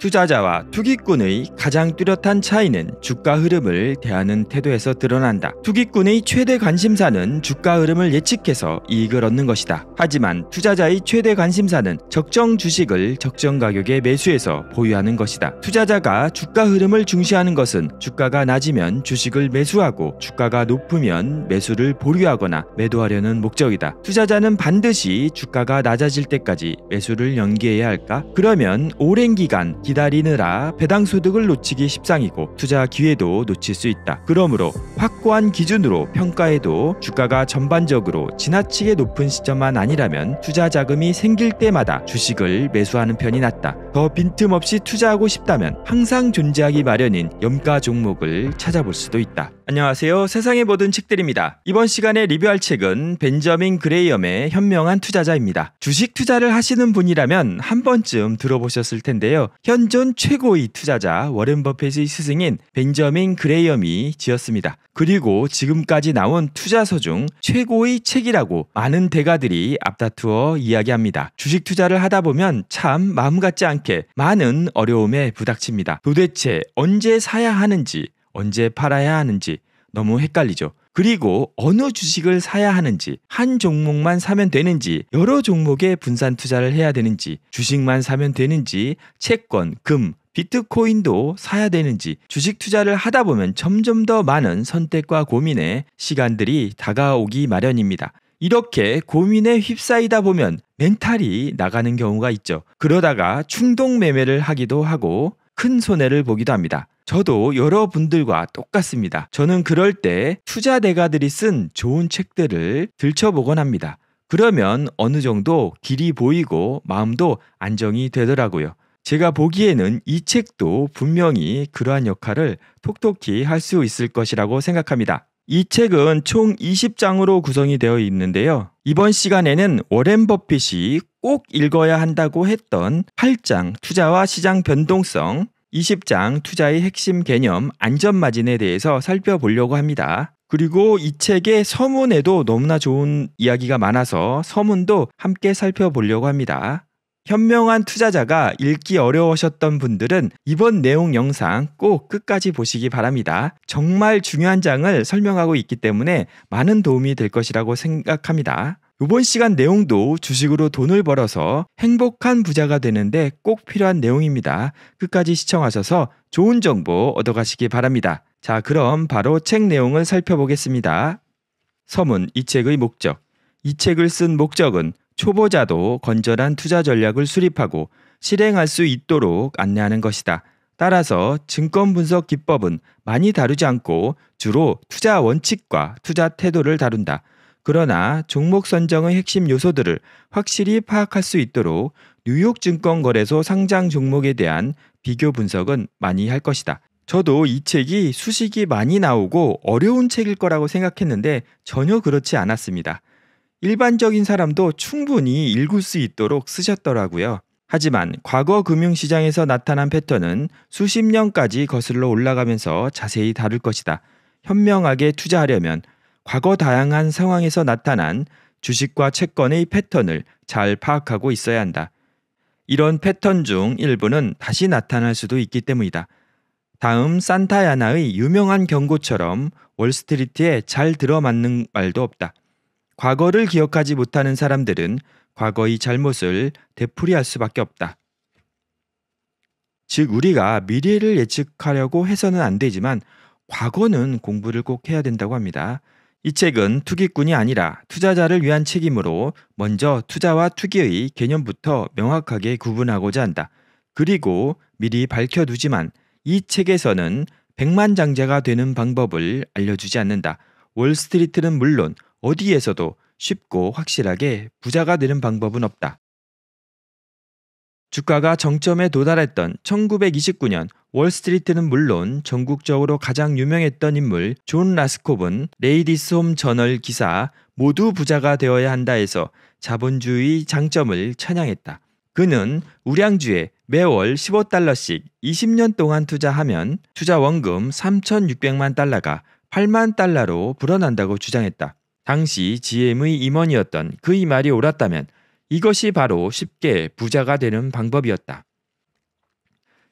투자자와 투기꾼의 가장 뚜렷한 차이는 주가 흐름을 대하는 태도에서 드러난다. 투기꾼의 최대 관심사는 주가 흐름을 예측해서 이익을 얻는 것이다. 하지만 투자자의 최대 관심사는 적정 주식을 적정 가격에 매수해서 보유하는 것이다. 투자자가 주가 흐름을 중시하는 것은 주가가 낮으면 주식을 매수하고 주가가 높으면 매수를 보류하거나 매도하려는 목적이다. 투자자는 반드시 주가가 낮아질 때까지 매수를 연기해야 할까? 그러면 오랜 기간 기다리느라 배당 소득을 놓치기 십상이고 투자 기회도 놓칠 수 있다. 그러므로 확고한 기준으로 평가해도 주가가 전반적으로 지나치게 높은 시점만 아니라면 투자 자금이 생길 때마다 주식을 매수하는 편이 낫다. 더 빈틈없이 투자하고 싶다면 항상 존재하기 마련인 염가 종목을 찾아볼 수도 있다. 안녕하세요. 세상에 모든 책들입니다. 이번 시간에 리뷰할 책은 벤저민 그레이엄의 현명한 투자자입니다. 주식 투자를 하시는 분이라면 한 번쯤 들어보셨을 텐데요. 현1 0전 최고의 투자자 워렌 버핏의 스승인 벤저민 그레이엄이 지었습니다. 그리고 지금까지 나온 투자서 중 최고의 책이라고 많은 대가들이 앞다투어 이야기합니다. 주식 투자를 하다 보면 참 마음 같지 않게 많은 어려움에 부닥칩니다. 도대체 언제 사야 하는지, 언제 팔아야 하는지 너무 헷갈리죠. 그리고 어느 주식을 사야 하는지, 한 종목만 사면 되는지, 여러 종목에 분산 투자를 해야 되는지, 주식만 사면 되는지, 채권, 금, 비트코인도 사야 되는지 주식 투자를 하다 보면 점점 더 많은 선택과 고민의 시간들이 다가오기 마련입니다. 이렇게 고민에 휩싸이다 보면 멘탈이 나가는 경우가 있죠. 그러다가 충동 매매를 하기도 하고 큰 손해를 보기도 합니다. 저도 여러분들과 똑같습니다. 저는 그럴 때 투자 대가들이 쓴 좋은 책들을 들춰보곤 합니다. 그러면 어느 정도 길이 보이고 마음도 안정이 되더라고요. 제가 보기에는 이 책도 분명히 그러한 역할을 톡톡히 할 수 있을 것이라고 생각합니다. 이 책은 총 20장으로 구성이 되어 있는데요. 이번 시간에는 워렌 버핏이 꼭 읽어야 한다고 했던 8장 투자와 시장 변동성, 20장 투자의 핵심 개념 안전마진에 대해서 살펴보려고 합니다. 그리고 이 책의 서문에도 너무나 좋은 이야기가 많아서 서문도 함께 살펴보려고 합니다. 현명한 투자자가 읽기 어려우셨던 분들은 이번 내용 영상 꼭 끝까지 보시기 바랍니다. 정말 중요한 장을 설명하고 있기 때문에 많은 도움이 될 것이라고 생각합니다. 이번 시간 내용도 주식으로 돈을 벌어서 행복한 부자가 되는데 꼭 필요한 내용입니다. 끝까지 시청하셔서 좋은 정보 얻어가시기 바랍니다. 자, 그럼 바로 책 내용을 살펴보겠습니다. 섬은 이 책의 목적. 이 책을 쓴 목적은 초보자도 건전한 투자 전략을 수립하고 실행할 수 있도록 안내하는 것이다. 따라서 증권 분석 기법은 많이 다루지 않고 주로 투자 원칙과 투자 태도를 다룬다. 그러나 종목 선정의 핵심 요소들을 확실히 파악할 수 있도록 뉴욕 증권거래소 상장 종목에 대한 비교 분석은 많이 할 것이다. 저도 이 책이 수식이 많이 나오고 어려운 책일 거라고 생각했는데 전혀 그렇지 않았습니다. 일반적인 사람도 충분히 읽을 수 있도록 쓰셨더라고요. 하지만 과거 금융시장에서 나타난 패턴은 수십 년까지 거슬러 올라가면서 자세히 다룰 것이다. 현명하게 투자하려면 과거 다양한 상황에서 나타난 주식과 채권의 패턴을 잘 파악하고 있어야 한다. 이런 패턴 중 일부는 다시 나타날 수도 있기 때문이다. 다음 산타야나의 유명한 경고처럼 월스트리트에 잘 들어맞는 말도 없다. 과거를 기억하지 못하는 사람들은 과거의 잘못을 되풀이할 수밖에 없다. 즉, 우리가 미래를 예측하려고 해서는 안 되지만 과거는 공부를 꼭 해야 된다고 합니다. 이 책은 투기꾼이 아니라 투자자를 위한 책임으로 먼저 투자와 투기의 개념부터 명확하게 구분하고자 한다. 그리고 미리 밝혀두지만 이 책에서는 백만장자가 되는 방법을 알려주지 않는다. 월스트리트는 물론 어디에서도 쉽고 확실하게 부자가 되는 방법은 없다. 주가가 정점에 도달했던 1929년 월스트리트는 물론 전국적으로 가장 유명했던 인물 존 라스콥은 레이디스 홈 저널 기사 모두 부자가 되어야 한다에서 자본주의 장점을 찬양했다. 그는 우량주에 매월 15달러씩 20년 동안 투자하면 투자 원금 3,600만 달러가 8만 달러로 불어난다고 주장했다. 당시 GM의 임원이었던 그의 말이 옳았다면 이것이 바로 쉽게 부자가 되는 방법이었다.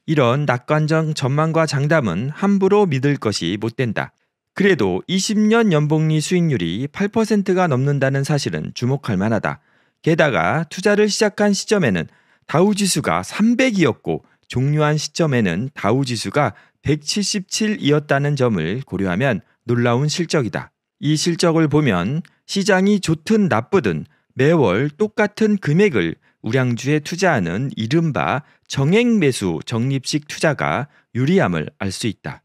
이런 낙관적 전망과 장담은 함부로 믿을 것이 못 된다. 그래도 20년 연봉리 수익률이 8%가 넘는다는 사실은 주목할 만하다. 게다가 투자를 시작한 시점에는 다우 지수가 300이었고 종료한 시점에는 다우 지수가 177이었다는 점을 고려하면 놀라운 실적이다. 이 실적을 보면 시장이 좋든 나쁘든 매월 똑같은 금액을 우량주에 투자하는 이른바 정액 매수 적립식 투자가 유리함을 알 수 있다.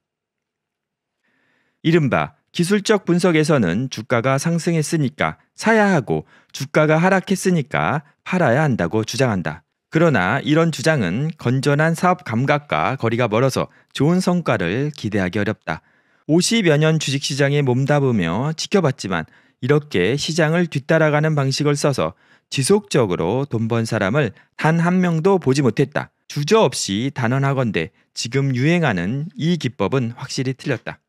이른바 기술적 분석에서는 주가가 상승했으니까 사야 하고 주가가 하락했으니까 팔아야 한다고 주장한다. 그러나 이런 주장은 건전한 사업 감각과 거리가 멀어서 좋은 성과를 기대하기 어렵다. 50여 년 주식시장에 몸담으며 지켜봤지만 이렇게 시장을 뒤따라가는 방식을 써서 지속적으로 돈 번 사람을 단 한 명도 보지 못했다. 주저없이 단언하건대 지금 유행하는 이 기법은 확실히 틀렸다.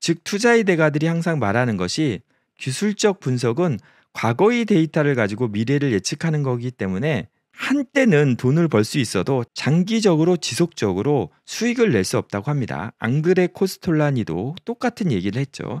즉 투자의 대가들이 항상 말하는 것이 기술적 분석은 과거의 데이터를 가지고 미래를 예측하는 거기 때문에 한때는 돈을 벌 수 있어도 장기적으로 지속적으로 수익을 낼 수 없다고 합니다. 앙그레 코스톨라니도 똑같은 얘기를 했죠.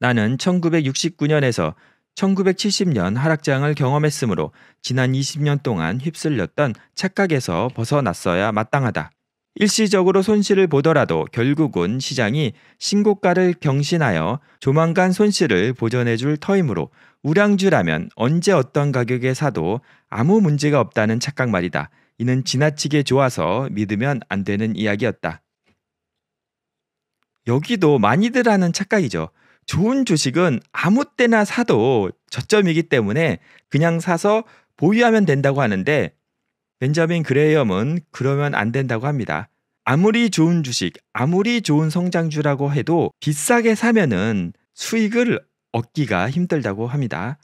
나는 1969년에서 1970년 하락장을 경험했으므로 지난 20년 동안 휩쓸렸던 착각에서 벗어났어야 마땅하다. 일시적으로 손실을 보더라도 결국은 시장이 신고가를 경신하여 조만간 손실을 보전해줄 터이므로 우량주라면 언제 어떤 가격에 사도 아무 문제가 없다는 착각 말이다. 이는 지나치게 좋아서 믿으면 안 되는 이야기였다. 여기도 많이들 하는 착각이죠. 좋은 주식은 아무 때나 사도 저점이기 때문에 그냥 사서 보유하면 된다고 하는데 벤자민 그레이엄은 그러면 안 된다고 합니다. 아무리 좋은 주식, 아무리 좋은 성장주라고 해도 비싸게 사면은 수익을 얻기가 힘들다고 합니다.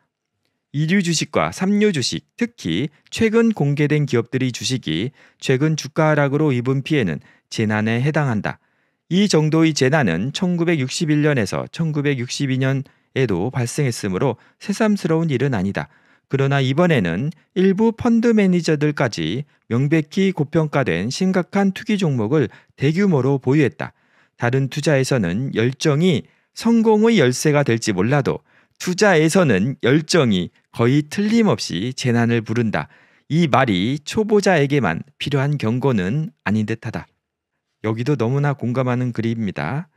1류 주식과 3류 주식, 특히 최근 공개된 기업들이 주식이 최근 주가 하락으로 입은 피해는 재난에 해당한다. 이 정도의 재난은 1961년에서 1962년에도 발생했으므로 새삼스러운 일은 아니다. 그러나 이번에는 일부 펀드 매니저들까지 명백히 고평가된 심각한 투기 종목을 대규모로 보유했다. 다른 투자에서는 열정이 성공의 열쇠가 될지 몰라도 투자에서는 열정이 거의 틀림없이 재난을 부른다. 이 말이 초보자에게만 필요한 경고는 아닌 듯하다. 여기도 너무나 공감하는 글입니다.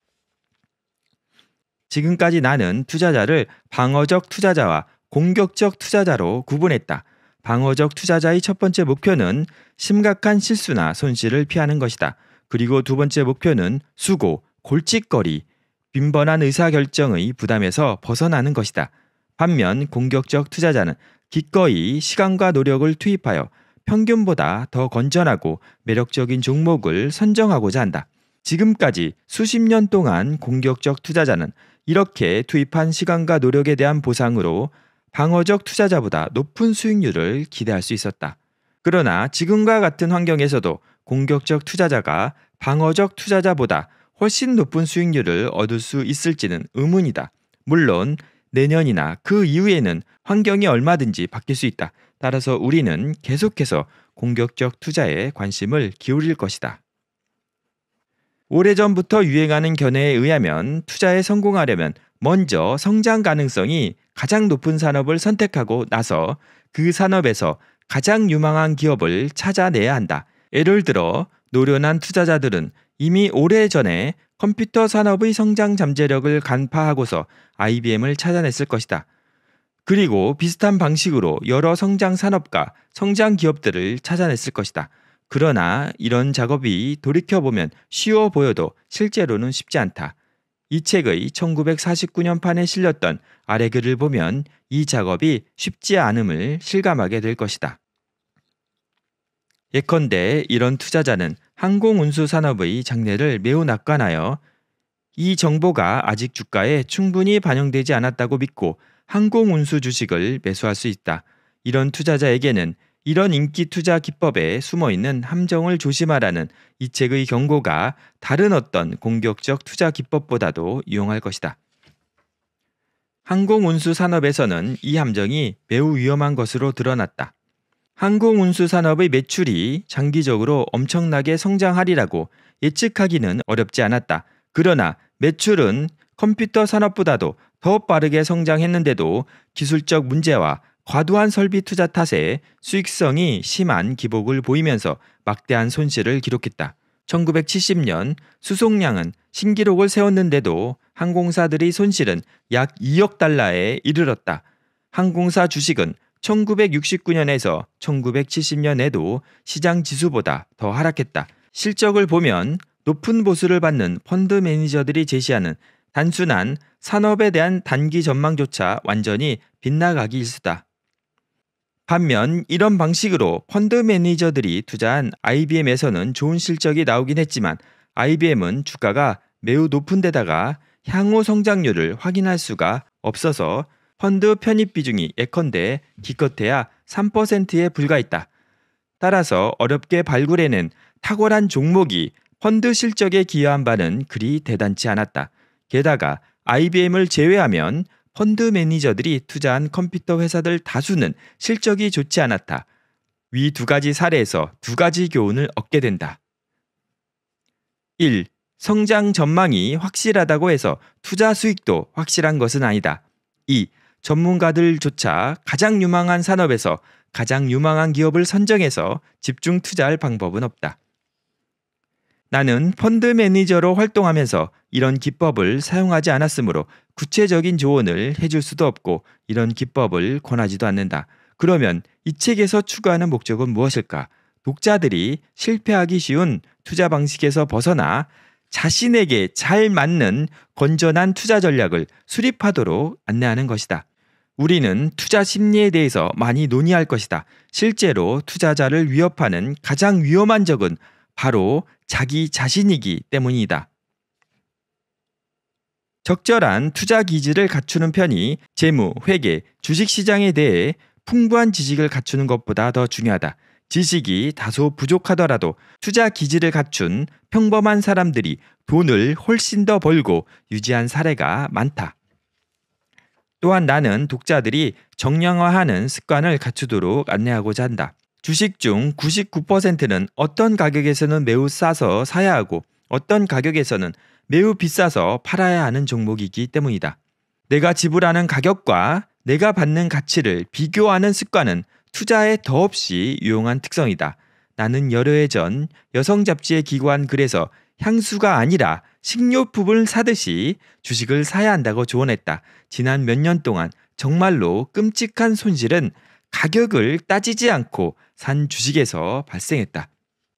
지금까지 나는 투자자를 방어적 투자자와 공격적 투자자로 구분했다. 방어적 투자자의 첫 번째 목표는 심각한 실수나 손실을 피하는 것이다. 그리고 두 번째 목표는 수고, 골칫거리, 빈번한 의사결정의 부담에서 벗어나는 것이다. 반면 공격적 투자자는 기꺼이 시간과 노력을 투입하여 평균보다 더 건전하고 매력적인 종목을 선정하고자 한다. 지금까지 수십 년 동안 공격적 투자자는 이렇게 투입한 시간과 노력에 대한 보상으로 방어적 투자자보다 높은 수익률을 기대할 수 있었다. 그러나 지금과 같은 환경에서도 공격적 투자자가 방어적 투자자보다 훨씬 높은 수익률을 얻을 수 있을지는 의문이다. 물론 내년이나 그 이후에는 환경이 얼마든지 바뀔 수 있다. 따라서 우리는 계속해서 공격적 투자에 관심을 기울일 것이다. 오래전부터 유행하는 견해에 의하면 투자에 성공하려면 먼저 성장 가능성이 가장 높은 산업을 선택하고 나서 그 산업에서 가장 유망한 기업을 찾아내야 한다. 예를 들어 노련한 투자자들은 이미 오래전에 컴퓨터 산업의 성장 잠재력을 간파하고서 IBM을 찾아냈을 것이다. 그리고 비슷한 방식으로 여러 성장 산업과 성장 기업들을 찾아냈을 것이다. 그러나 이런 작업이 돌이켜보면 쉬워 보여도 실제로는 쉽지 않다. 이 책의 1949년 판에 실렸던 아래 글을 보면 이 작업이 쉽지 않음을 실감하게 될 것이다. 예컨대 이런 투자자는 항공운수 산업의 장래를 매우 낙관하여 이 정보가 아직 주가에 충분히 반영되지 않았다고 믿고 항공운수 주식을 매수할 수 있다. 이런 투자자에게는 이런 인기 투자 기법에 숨어 있는 함정을 조심하라는 이 책의 경고가 다른 어떤 공격적 투자 기법보다도 유용할 것이다. 항공운수 산업에서는 이 함정이 매우 위험한 것으로 드러났다. 항공운수 산업의 매출이 장기적으로 엄청나게 성장하리라고 예측하기는 어렵지 않았다. 그러나 매출은 컴퓨터 산업보다도 더 빠르게 성장했는데도 기술적 문제와 과도한 설비 투자 탓에 수익성이 심한 기복을 보이면서 막대한 손실을 기록했다. 1970년 수송량은 신기록을 세웠는데도 항공사들이 손실은 약 2억 달러에 이르렀다. 항공사 주식은 1969년에서 1970년에도 시장 지수보다 더 하락했다. 실적을 보면 높은 보수를 받는 펀드 매니저들이 제시하는 단순한 산업에 대한 단기 전망조차 완전히 빗나가기 일수다. 반면 이런 방식으로 펀드 매니저들이 투자한 IBM에서는 좋은 실적이 나오긴 했지만 IBM은 주가가 매우 높은 데다가 향후 성장률을 확인할 수가 없어서 펀드 편입 비중이 예컨대 기껏해야 3%에 불과했다. 따라서 어렵게 발굴해낸 탁월한 종목이 펀드 실적에 기여한 바는 그리 대단치 않았다. 게다가 IBM을 제외하면 펀드 매니저들이 투자한 컴퓨터 회사들 다수는 실적이 좋지 않았다. 위 두 가지 사례에서 두 가지 교훈을 얻게 된다. 1. 성장 전망이 확실하다고 해서 투자 수익도 확실한 것은 아니다. 2. 전문가들조차 가장 유망한 산업에서 가장 유망한 기업을 선정해서 집중 투자할 방법은 없다. 나는 펀드 매니저로 활동하면서 이런 기법을 사용하지 않았으므로 구체적인 조언을 해줄 수도 없고 이런 기법을 권하지도 않는다. 그러면 이 책에서 추구하는 목적은 무엇일까? 독자들이 실패하기 쉬운 투자 방식에서 벗어나 자신에게 잘 맞는 건전한 투자 전략을 수립하도록 안내하는 것이다. 우리는 투자 심리에 대해서 많이 논의할 것이다. 실제로 투자자를 위협하는 가장 위험한 적은 바로 자기 자신이기 때문이다. 적절한 투자 기질을 갖추는 편이 재무, 회계, 주식 시장에 대해 풍부한 지식을 갖추는 것보다 더 중요하다. 지식이 다소 부족하더라도 투자 기질을 갖춘 평범한 사람들이 돈을 훨씬 더 벌고 유지한 사례가 많다. 또한 나는 독자들이 정량화하는 습관을 갖추도록 안내하고자 한다. 주식 중 99%는 어떤 가격에서는 매우 싸서 사야 하고 어떤 가격에서는 매우 비싸서 팔아야 하는 종목이기 때문이다. 내가 지불하는 가격과 내가 받는 가치를 비교하는 습관은 투자에 더없이 유용한 특성이다. 나는 여러 해 전 여성 잡지의 기관 글에서 향수가 아니라 식료품을 사듯이 주식을 사야 한다고 조언했다. 지난 몇 년 동안 정말로 끔찍한 손실은 가격을 따지지 않고 산 주식에서 발생했다.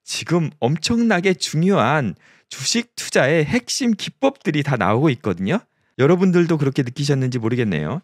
지금 엄청나게 중요한 주식 투자의 핵심 기법들이 다 나오고 있거든요. 여러분들도 그렇게 느끼셨는지 모르겠네요.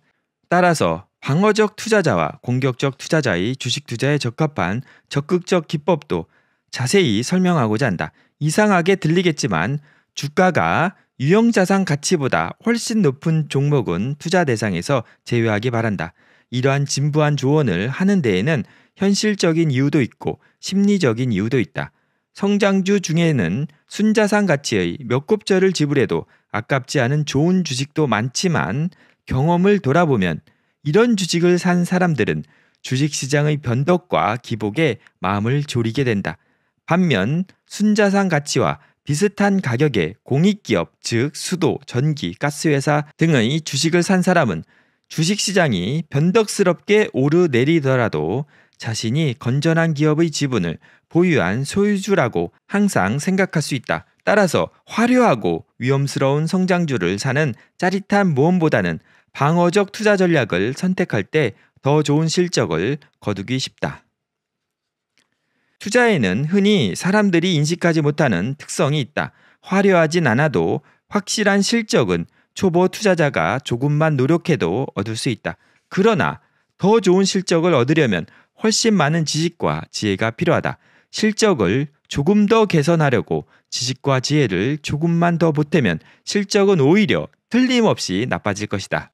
따라서 방어적 투자자와 공격적 투자자의 주식 투자에 적합한 적극적 기법도 자세히 설명하고자 한다. 이상하게 들리겠지만 주가가 유형자산 가치보다 훨씬 높은 종목은 투자 대상에서 제외하기 바란다. 이러한 진부한 조언을 하는 데에는 현실적인 이유도 있고 심리적인 이유도 있다. 성장주 중에는 순자산 가치의 몇 곱절을 지불해도 아깝지 않은 좋은 주식도 많지만 경험을 돌아보면 이런 주식을 산 사람들은 주식시장의 변덕과 기복에 마음을 졸이게 된다. 반면 순자산 가치와 비슷한 가격의 공익기업, 즉 수도, 전기, 가스회사 등의 주식을 산 사람은 주식시장이 변덕스럽게 오르내리더라도 자신이 건전한 기업의 지분을 보유한 소유주라고 항상 생각할 수 있다. 따라서 화려하고 위험스러운 성장주를 사는 짜릿한 모험보다는 방어적 투자 전략을 선택할 때 더 좋은 실적을 거두기 쉽다. 투자에는 흔히 사람들이 인식하지 못하는 특성이 있다. 화려하진 않아도 확실한 실적은 초보 투자자가 조금만 노력해도 얻을 수 있다. 그러나 더 좋은 실적을 얻으려면 훨씬 많은 지식과 지혜가 필요하다. 실적을 조금 더 개선하려고 지식과 지혜를 조금만 더 보태면 실적은 오히려 틀림없이 나빠질 것이다.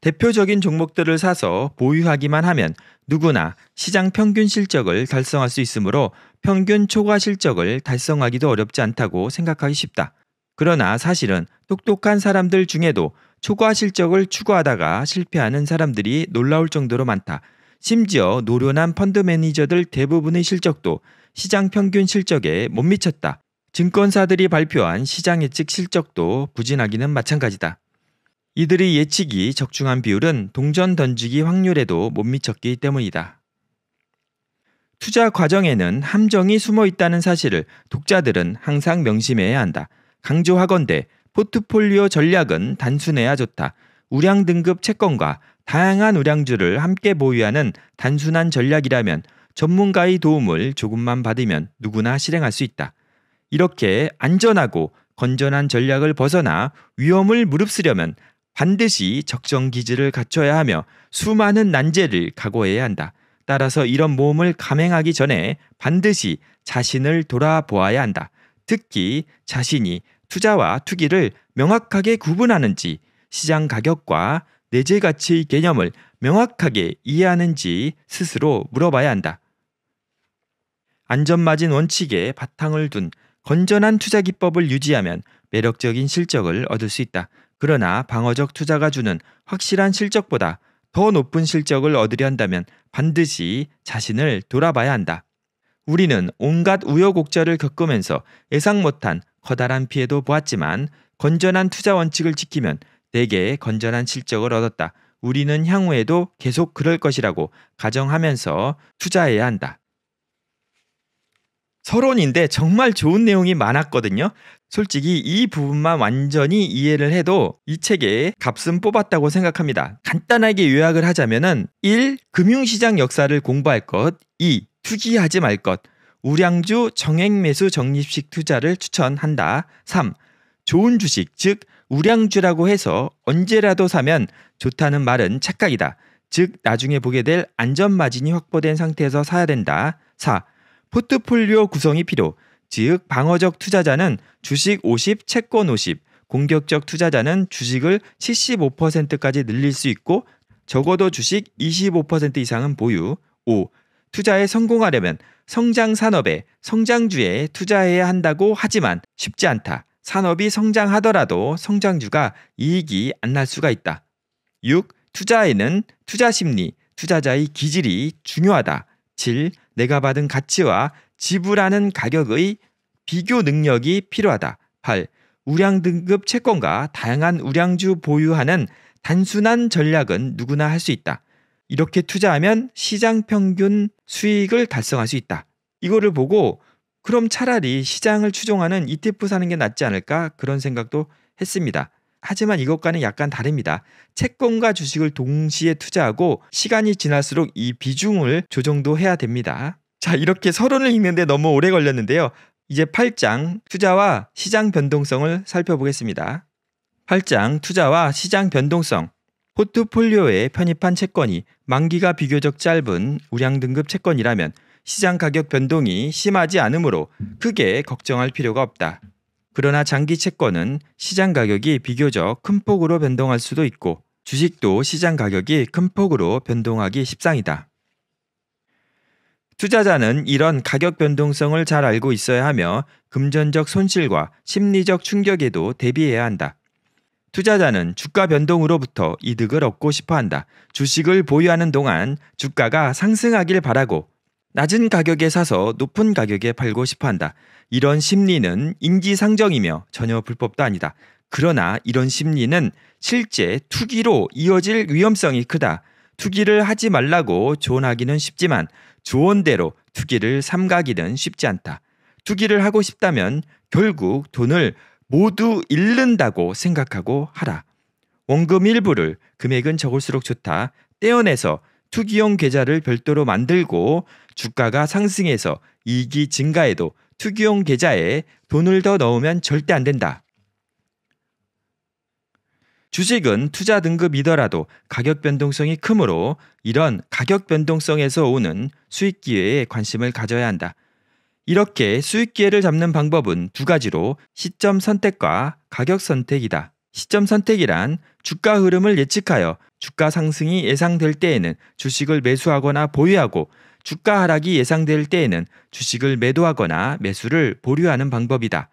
대표적인 종목들을 사서 보유하기만 하면 누구나 시장 평균 실적을 달성할 수 있으므로 평균 초과 실적을 달성하기도 어렵지 않다고 생각하기 쉽다. 그러나 사실은 똑똑한 사람들 중에도 초과 실적을 추구하다가 실패하는 사람들이 놀라울 정도로 많다. 심지어 노련한 펀드 매니저들 대부분의 실적도 시장 평균 실적에 못 미쳤다. 증권사들이 발표한 시장 예측 실적도 부진하기는 마찬가지다. 이들의 예측이 적중한 비율은 동전 던지기 확률에도 못 미쳤기 때문이다. 투자 과정에는 함정이 숨어 있다는 사실을 독자들은 항상 명심해야 한다. 강조하건대 포트폴리오 전략은 단순해야 좋다. 우량 등급 채권과 다양한 우량주를 함께 보유하는 단순한 전략이라면 전문가의 도움을 조금만 받으면 누구나 실행할 수 있다. 이렇게 안전하고 건전한 전략을 벗어나 위험을 무릅쓰려면 반드시 적정 기질을 갖춰야 하며 수많은 난제를 각오해야 한다. 따라서 이런 모험을 감행하기 전에 반드시 자신을 돌아보아야 한다. 특히 자신이 투자와 투기를 명확하게 구분하는지 시장 가격과 내재 가치의 개념을 명확하게 이해하는지 스스로 물어봐야 한다. 안전마진 원칙에 바탕을 둔 건전한 투자 기법을 유지하면 매력적인 실적을 얻을 수 있다. 그러나 방어적 투자가 주는 확실한 실적보다 더 높은 실적을 얻으려 한다면 반드시 자신을 돌아봐야 한다. 우리는 온갖 우여곡절을 겪으면서 예상 못한 커다란 피해도 보았지만 건전한 투자 원칙을 지키면 대개의 건전한 실적을 얻었다. 우리는 향후에도 계속 그럴 것이라고 가정하면서 투자해야 한다. 서론인데 정말 좋은 내용이 많았거든요. 솔직히 이 부분만 완전히 이해를 해도 이 책에 값은 뽑았다고 생각합니다. 간단하게 요약을 하자면 1. 금융시장 역사를 공부할 것 2. 투기하지 말 것. 우량주 정액 매수 적립식 투자를 추천한다. 3. 좋은 주식, 즉 우량주라고 해서 언제라도 사면 좋다는 말은 착각이다. 즉 나중에 보게 될 안전 마진이 확보된 상태에서 사야 된다. 4. 포트폴리오 구성이 필요. 즉 방어적 투자자는 주식 50, 채권 50, 공격적 투자자는 주식을 75%까지 늘릴 수 있고 적어도 주식 25% 이상은 보유. 5. 투자에 성공하려면 성장 산업에 성장주에 투자해야 한다고 하지만 쉽지 않다. 산업이 성장하더라도 성장주가 이익이 안 날 수가 있다. 6. 투자에는 투자 심리, 투자자의 기질이 중요하다. 7. 내가 받은 가치와 지불하는 가격의 비교 능력이 필요하다. 8. 우량 등급 채권과 다양한 우량주 보유하는 단순한 전략은 누구나 할 수 있다. 이렇게 투자하면 시장 평균 수익을 달성할 수 있다. 이거를 보고 그럼 차라리 시장을 추종하는 ETF 사는 게 낫지 않을까 그런 생각도 했습니다. 하지만 이것과는 약간 다릅니다. 채권과 주식을 동시에 투자하고 시간이 지날수록 이 비중을 조정도 해야 됩니다. 자, 이렇게 서론을 읽는데 너무 오래 걸렸는데요. 이제 8장 투자와 시장 변동성을 살펴보겠습니다. 8장 투자와 시장 변동성. 포트폴리오에 편입한 채권이 만기가 비교적 짧은 우량 등급 채권이라면 시장 가격 변동이 심하지 않으므로 크게 걱정할 필요가 없다. 그러나 장기 채권은 시장 가격이 비교적 큰 폭으로 변동할 수도 있고 주식도 시장 가격이 큰 폭으로 변동하기 십상이다. 투자자는 이런 가격 변동성을 잘 알고 있어야 하며 금전적 손실과 심리적 충격에도 대비해야 한다. 투자자는 주가 변동으로부터 이득을 얻고 싶어 한다. 주식을 보유하는 동안 주가가 상승하길 바라고 낮은 가격에 사서 높은 가격에 팔고 싶어 한다. 이런 심리는 인지상정이며 전혀 불법도 아니다. 그러나 이런 심리는 실제 투기로 이어질 위험성이 크다. 투기를 하지 말라고 조언하기는 쉽지만 조언대로 투기를 삼가기는 쉽지 않다. 투기를 하고 싶다면 결국 돈을 모두 잃는다고 생각하고 하라. 원금 일부를 금액은 적을수록 좋다. 떼어내서 투기용 계좌를 별도로 만들고 주가가 상승해서 이익이 증가해도 투기용 계좌에 돈을 더 넣으면 절대 안 된다. 주식은 투자 등급이더라도 가격 변동성이 크므로 이런 가격 변동성에서 오는 수익 기회에 관심을 가져야 한다. 이렇게 수익 기회를 잡는 방법은 두 가지로 시점 선택과 가격 선택이다. 시점 선택이란 주가 흐름을 예측하여 주가 상승이 예상될 때에는 주식을 매수하거나 보유하고 주가 하락이 예상될 때에는 주식을 매도하거나 매수를 보류하는 방법이다.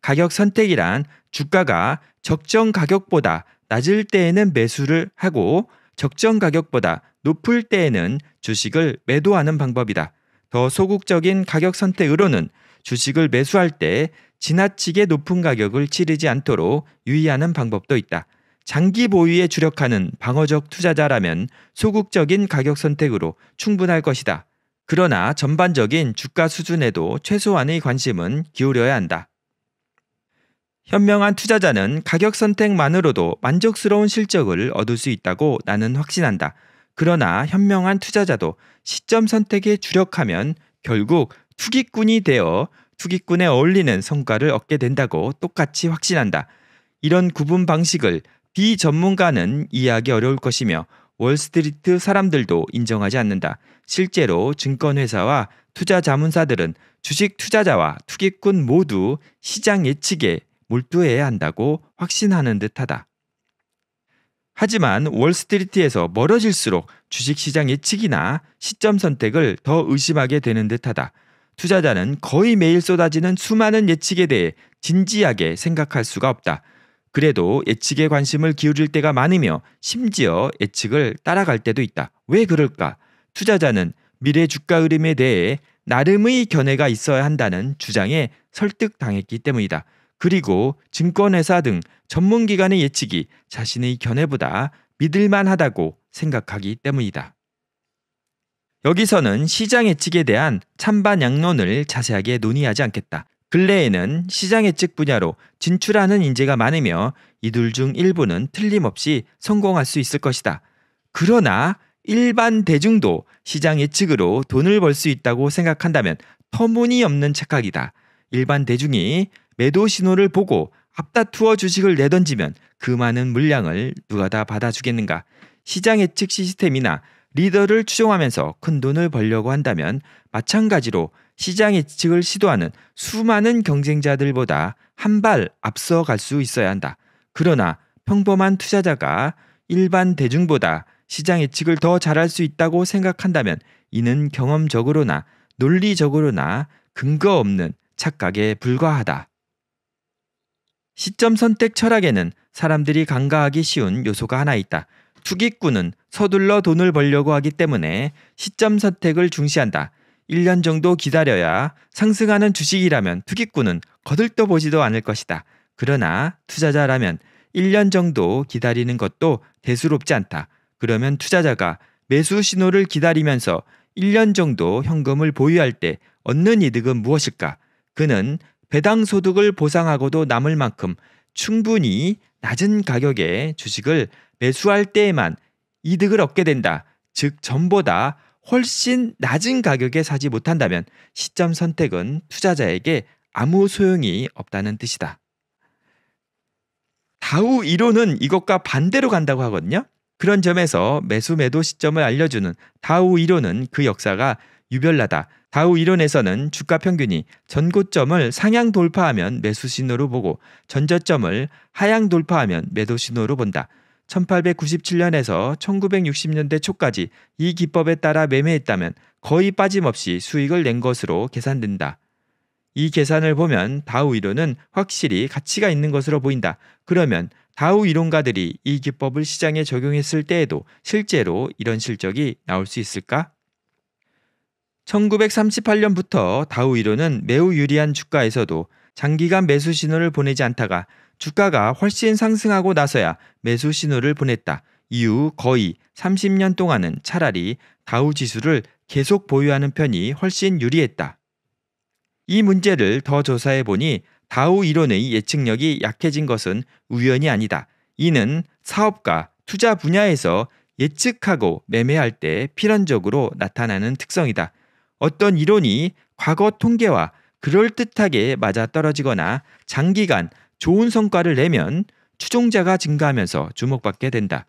가격 선택이란 주가가 적정 가격보다 낮을 때에는 매수를 하고 적정 가격보다 높을 때에는 주식을 매도하는 방법이다. 더 소극적인 가격 선택으로는 주식을 매수할 때 지나치게 높은 가격을 치르지 않도록 유의하는 방법도 있다. 장기 보유에 주력하는 방어적 투자자라면 소극적인 가격 선택으로 충분할 것이다. 그러나 전반적인 주가 수준에도 최소한의 관심은 기울여야 한다. 현명한 투자자는 가격 선택만으로도 만족스러운 실적을 얻을 수 있다고 나는 확신한다. 그러나 현명한 투자자도 시점 선택에 주력하면 결국 투기꾼이 되어 투기꾼에 어울리는 성과를 얻게 된다고 똑같이 확신한다. 이런 구분 방식을 비전문가는 이해하기 어려울 것이며 월스트리트 사람들도 인정하지 않는다. 실제로 증권회사와 투자 자문사들은 주식 투자자와 투기꾼 모두 시장 예측에 몰두해야 한다고 확신하는 듯하다. 하지만 월스트리트에서 멀어질수록 주식시장 예측이나 시점 선택을 더 의심하게 되는 듯하다. 투자자는 거의 매일 쏟아지는 수많은 예측에 대해 진지하게 생각할 수가 없다. 그래도 예측에 관심을 기울일 때가 많으며 심지어 예측을 따라갈 때도 있다. 왜 그럴까? 투자자는 미래 주가 흐름에 대해 나름의 견해가 있어야 한다는 주장에 설득당했기 때문이다. 그리고 증권회사 등 전문기관의 예측이 자신의 견해보다 믿을만하다고 생각하기 때문이다. 여기서는 시장 예측에 대한 찬반 양론을 자세하게 논의하지 않겠다. 근래에는 시장 예측 분야로 진출하는 인재가 많으며 이들 중 일부는 틀림없이 성공할 수 있을 것이다. 그러나 일반 대중도 시장 예측으로 돈을 벌 수 있다고 생각한다면 터무니없는 착각이다. 일반 대중이 매도 신호를 보고 앞다투어 주식을 내던지면 그 많은 물량을 누가 다 받아주겠는가? 시장 예측 시스템이나 리더를 추종하면서 큰 돈을 벌려고 한다면 마찬가지로 시장 예측을 시도하는 수많은 경쟁자들보다 한 발 앞서갈 수 있어야 한다. 그러나 평범한 투자자가 일반 대중보다 시장 예측을 더 잘할 수 있다고 생각한다면 이는 경험적으로나 논리적으로나 근거 없는 착각에 불과하다. 시점 선택 철학에는 사람들이 간과하기 쉬운 요소가 하나 있다. 투기꾼은 서둘러 돈을 벌려고 하기 때문에 시점 선택을 중시한다. 1년 정도 기다려야 상승하는 주식이라면 투기꾼은 거들떠보지도 않을 것이다. 그러나 투자자라면 1년 정도 기다리는 것도 대수롭지 않다. 그러면 투자자가 매수 신호를 기다리면서 1년 정도 현금을 보유할 때 얻는 이득은 무엇일까? 그는 배당 소득을 보상하고도 남을 만큼 충분히 낮은 가격에 주식을 매수할 때에만 이득을 얻게 된다. 즉 전보다 훨씬 낮은 가격에 사지 못한다면 시점 선택은 투자자에게 아무 소용이 없다는 뜻이다. 다우 이론은 이것과 반대로 간다고 하거든요. 그런 점에서 매수 매도 시점을 알려주는 다우 이론은 그 역사가 유별나다. 다우 이론에서는 주가 평균이 전고점을 상향 돌파하면 매수 신호로 보고 전저점을 하향 돌파하면 매도 신호로 본다. 1897년에서 1960년대 초까지 이 기법에 따라 매매했다면 거의 빠짐없이 수익을 낸 것으로 계산된다. 이 계산을 보면 다우 이론은 확실히 가치가 있는 것으로 보인다. 그러면 다우 이론가들이 이 기법을 시장에 적용했을 때에도 실제로 이런 실적이 나올 수 있을까? 1938년부터 다우 이론은 매우 유리한 주가에서도 장기간 매수 신호를 보내지 않다가 주가가 훨씬 상승하고 나서야 매수 신호를 보냈다. 이후 거의 30년 동안은 차라리 다우 지수를 계속 보유하는 편이 훨씬 유리했다. 이 문제를 더 조사해 보니 다우 이론의 예측력이 약해진 것은 우연이 아니다. 이는 사업가, 투자 분야에서 예측하고 매매할 때 필연적으로 나타나는 특성이다. 어떤 이론이 과거 통계와 그럴듯하게 맞아떨어지거나 장기간 좋은 성과를 내면 추종자가 증가하면서 주목받게 된다.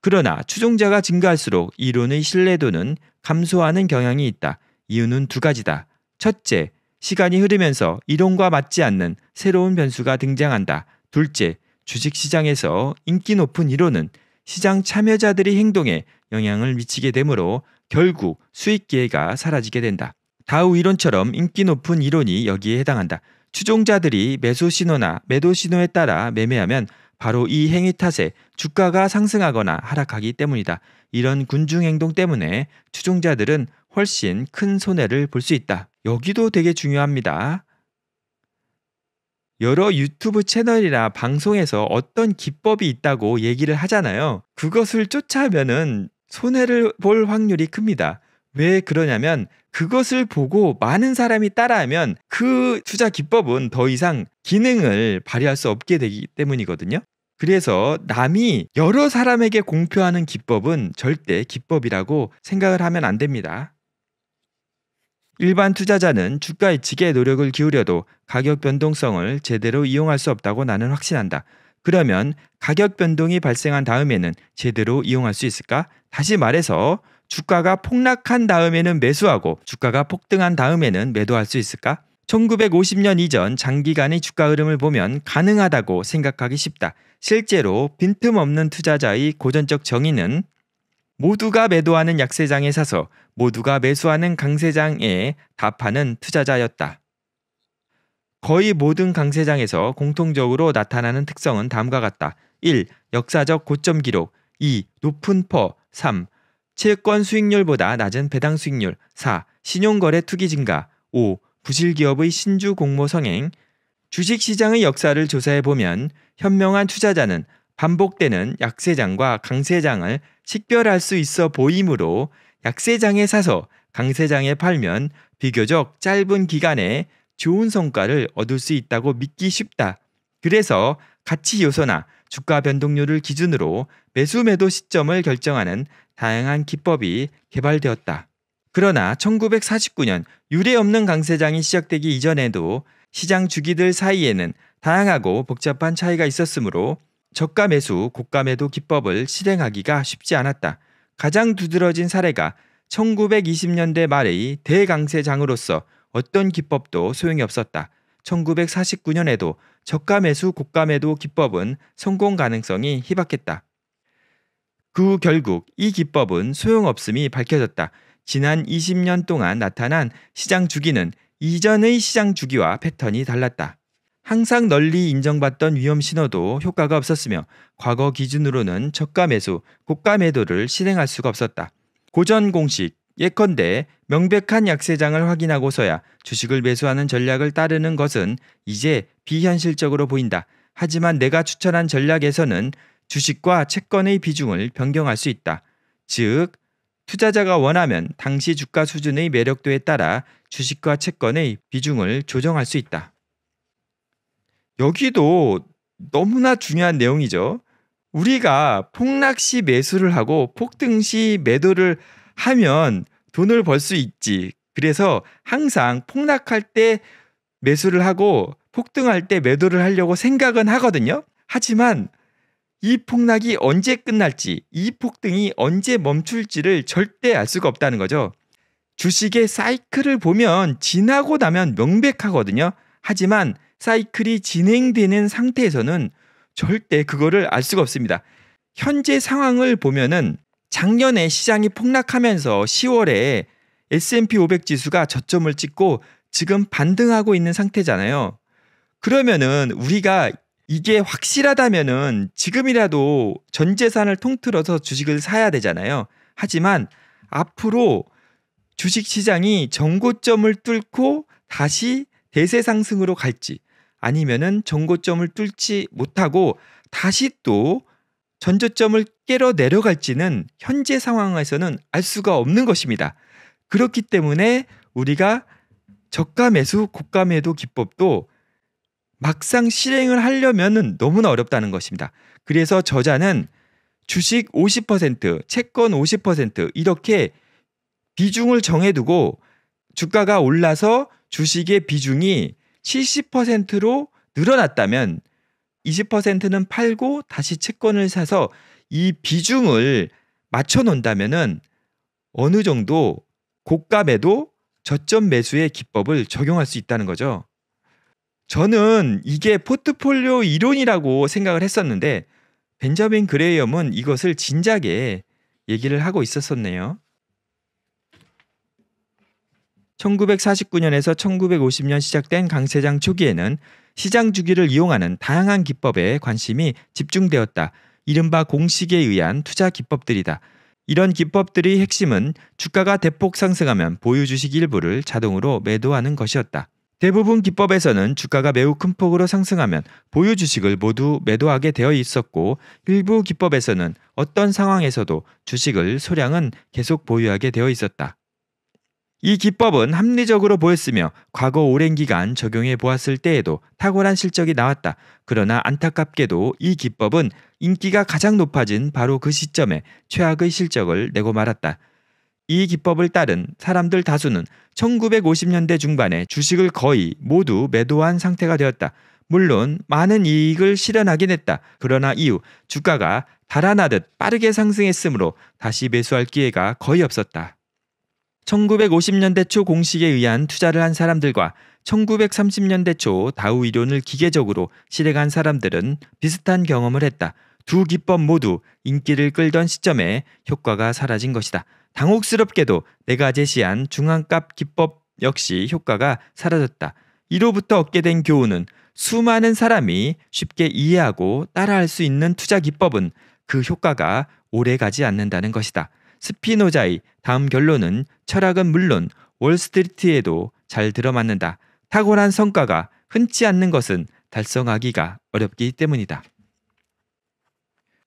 그러나 추종자가 증가할수록 이론의 신뢰도는 감소하는 경향이 있다. 이유는 두 가지다. 첫째, 시간이 흐르면서 이론과 맞지 않는 새로운 변수가 등장한다. 둘째, 주식시장에서 인기 높은 이론은 시장 참여자들의 행동에 영향을 미치게 되므로 결국 수익 기회가 사라지게 된다. 다우 이론처럼 인기 높은 이론이 여기에 해당한다. 추종자들이 매수 신호나 매도 신호에 따라 매매하면 바로 이 행위 탓에 주가가 상승하거나 하락하기 때문이다. 이런 군중 행동 때문에 추종자들은 훨씬 큰 손해를 볼 수 있다. 여기도 되게 중요합니다. 여러 유튜브 채널이나 방송에서 어떤 기법이 있다고 얘기를 하잖아요. 그것을 쫓아하면은 손해를 볼 확률이 큽니다. 왜 그러냐면 그것을 보고 많은 사람이 따라하면 그 투자 기법은 더 이상 기능을 발휘할 수 없게 되기 때문이거든요. 그래서 남이 여러 사람에게 공표하는 기법은 절대 기법이라고 생각을 하면 안 됩니다. 일반 투자자는 주가 예측에 노력을 기울여도 가격 변동성을 제대로 이용할 수 없다고 나는 확신한다. 그러면 가격 변동이 발생한 다음에는 제대로 이용할 수 있을까? 다시 말해서 주가가 폭락한 다음에는 매수하고 주가가 폭등한 다음에는 매도할 수 있을까? 1950년 이전 장기간의 주가 흐름을 보면 가능하다고 생각하기 쉽다. 실제로 빈틈없는 투자자의 고전적 정의는 모두가 매도하는 약세장에 사서 모두가 매수하는 강세장에 답하는 투자자였다. 거의 모든 강세장에서 공통적으로 나타나는 특성은 다음과 같다. 1. 역사적 고점 기록 2. 높은 퍼 3. 채권 수익률보다 낮은 배당 수익률 4. 신용거래 투기 증가 5. 부실기업의 신주 공모 성행 주식시장의 역사를 조사해보면 현명한 투자자는 반복되는 약세장과 강세장을 식별할 수 있어 보이므로 약세장에 사서 강세장에 팔면 비교적 짧은 기간에 좋은 성과를 얻을 수 있다고 믿기 쉽다. 그래서 가치 요소나 주가 변동률을 기준으로 매수 매도 시점을 결정하는 다양한 기법이 개발되었다. 그러나 1949년 유례 없는 강세장이 시작되기 이전에도 시장 주기들 사이에는 다양하고 복잡한 차이가 있었으므로 저가 매수, 고가 매도 기법을 실행하기가 쉽지 않았다. 가장 두드러진 사례가 1920년대 말의 대강세장으로서 어떤 기법도 소용이 없었다. 1949년에도 저가 매수, 고가 매도 기법은 성공 가능성이 희박했다. 그후 결국 이 기법은 소용없음이 밝혀졌다. 지난 20년 동안 나타난 시장 주기는 이전의 시장 주기와 패턴이 달랐다. 항상 널리 인정받던 위험 신호도 효과가 없었으며 과거 기준으로는 저가 매수, 고가 매도를 실행할 수가 없었다. 고전 공식, 예컨대 명백한 약세장을 확인하고서야 주식을 매수하는 전략을 따르는 것은 이제 비현실적으로 보인다. 하지만 내가 추천한 전략에서는 주식과 채권의 비중을 변경할 수 있다. 즉, 투자자가 원하면 당시 주가 수준의 매력도에 따라 주식과 채권의 비중을 조정할 수 있다. 여기도 너무나 중요한 내용이죠. 우리가 폭락 시 매수를 하고 폭등 시 매도를 하면 돈을 벌 수 있지. 그래서 항상 폭락할 때 매수를 하고 폭등할 때 매도를 하려고 생각은 하거든요. 하지만 이 폭락이 언제 끝날지, 이 폭등이 언제 멈출지를 절대 알 수가 없다는 거죠. 주식의 사이클을 보면 지나고 나면 명백하거든요. 하지만 사이클이 진행되는 상태에서는 절대 그거를 알 수가 없습니다. 현재 상황을 보면은 작년에 시장이 폭락하면서 10월에 S&P 500 지수가 저점을 찍고 지금 반등하고 있는 상태잖아요. 그러면은 우리가 이게 확실하다면은 지금이라도 전 재산을 통틀어서 주식을 사야 되잖아요. 하지만 앞으로 주식 시장이 정고점을 뚫고 다시 대세 상승으로 갈지 아니면은 정고점을 뚫지 못하고 다시 또전조점을 깨러 내려갈지는 현재 상황에서는 알 수가 없는 것입니다. 그렇기 때문에 우리가 저가 매수 고가 매도 기법도 막상 실행을 하려면 너무나 어렵다는 것입니다. 그래서 저자는 주식 50%, 채권 50% 이렇게 비중을 정해두고 주가가 올라서 주식의 비중이 70%로 늘어났다면 20%는 팔고 다시 채권을 사서 이 비중을 맞춰 놓는다면은 어느 정도 고가 매도 저점 매수의 기법을 적용할 수 있다는 거죠. 저는 이게 포트폴리오 이론이라고 생각을 했었는데 벤저민 그레이엄은 이것을 진작에 얘기를 하고 있었었네요. 1949년에서 1950년 시작된 강세장 초기에는 시장 주기를 이용하는 다양한 기법에 관심이 집중되었다. 이른바 공식에 의한 투자 기법들이다. 이런 기법들의 핵심은 주가가 대폭 상승하면 보유 주식 일부를 자동으로 매도하는 것이었다. 대부분 기법에서는 주가가 매우 큰 폭으로 상승하면 보유 주식을 모두 매도하게 되어 있었고 일부 기법에서는 어떤 상황에서도 주식을 소량은 계속 보유하게 되어 있었다. 이 기법은 합리적으로 보였으며 과거 오랜 기간 적용해 보았을 때에도 탁월한 실적이 나왔다. 그러나 안타깝게도 이 기법은 인기가 가장 높아진 바로 그 시점에 최악의 실적을 내고 말았다. 이 기법을 따른 사람들 다수는 1950년대 중반에 주식을 거의 모두 매도한 상태가 되었다. 물론 많은 이익을 실현하긴 했다. 그러나 이후 주가가 달아나듯 빠르게 상승했으므로 다시 매수할 기회가 거의 없었다. 1950년대 초 공식에 의한 투자를 한 사람들과 1930년대 초 다우 이론을 기계적으로 실행한 사람들은 비슷한 경험을 했다. 두 기법 모두 인기를 끌던 시점에 효과가 사라진 것이다. 당혹스럽게도 내가 제시한 중앙값 기법 역시 효과가 사라졌다. 이로부터 얻게 된 교훈은 수많은 사람이 쉽게 이해하고 따라할 수 있는 투자 기법은 그 효과가 오래 가지 않는다는 것이다. 스피노자의 다음 결론은 철학은 물론 월스트리트에도 잘 들어맞는다. 탁월한 성과가 흔치 않는 것은 달성하기가 어렵기 때문이다.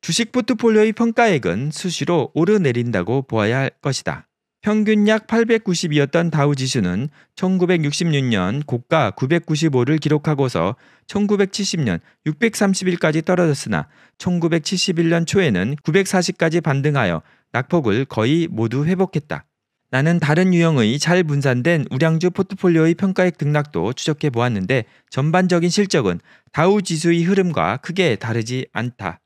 주식 포트폴리오의 평가액은 수시로 오르내린다고 보아야 할 것이다. 평균 약 890이었던 다우 지수는 1966년 고가 995를 기록하고서 1970년 631까지 떨어졌으나 1971년 초에는 940까지 반등하여 낙폭을 거의 모두 회복했다. 나는 다른 유형의 잘 분산된 우량주 포트폴리오의 평가액 등락도 추적해 보았는데 전반적인 실적은 다우 지수의 흐름과 크게 다르지 않다.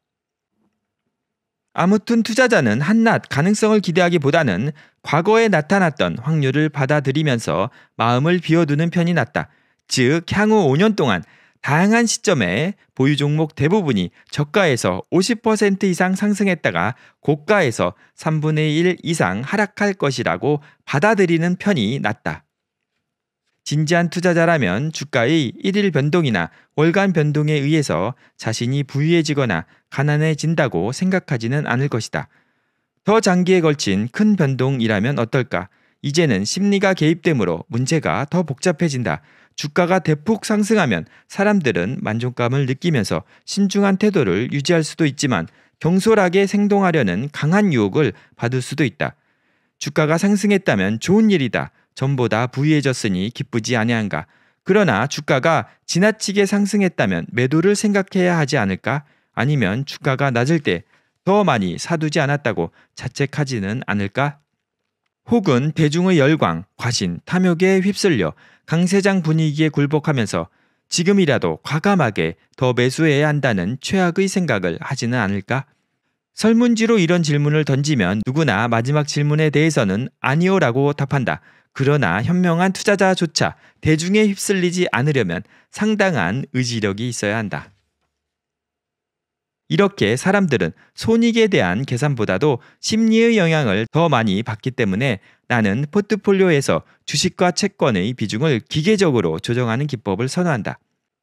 아무튼 투자자는 한낱 가능성을 기대하기보다는 과거에 나타났던 확률을 받아들이면서 마음을 비워두는 편이 낫다. 즉, 향후 5년 동안 다양한 시점에 보유 종목 대부분이 저가에서 50% 이상 상승했다가 고가에서 3분의 1 이상 하락할 것이라고 받아들이는 편이 낫다. 진지한 투자자라면 주가의 일일 변동이나 월간 변동에 의해서 자신이 부유해지거나 가난해진다고 생각하지는 않을 것이다. 더 장기에 걸친 큰 변동이라면 어떨까? 이제는 심리가 개입되므로 문제가 더 복잡해진다. 주가가 대폭 상승하면 사람들은 만족감을 느끼면서 신중한 태도를 유지할 수도 있지만 경솔하게 생동하려는 강한 유혹을 받을 수도 있다. 주가가 상승했다면 좋은 일이다. 전보다 부유해졌으니 기쁘지 아니한가. 그러나 주가가 지나치게 상승했다면 매도를 생각해야 하지 않을까? 아니면 주가가 낮을 때 더 많이 사두지 않았다고 자책하지는 않을까? 혹은 대중의 열광, 과신, 탐욕에 휩쓸려 강세장 분위기에 굴복하면서 지금이라도 과감하게 더 매수해야 한다는 최악의 생각을 하지는 않을까? 설문지로 이런 질문을 던지면 누구나 마지막 질문에 대해서는 아니오라고 답한다. 그러나 현명한 투자자조차 대중에 휩쓸리지 않으려면 상당한 의지력이 있어야 한다. 이렇게 사람들은 손익에 대한 계산보다도 심리의 영향을 더 많이 받기 때문에 나는 포트폴리오에서 주식과 채권의 비중을 기계적으로 조정하는 기법을 선호한다.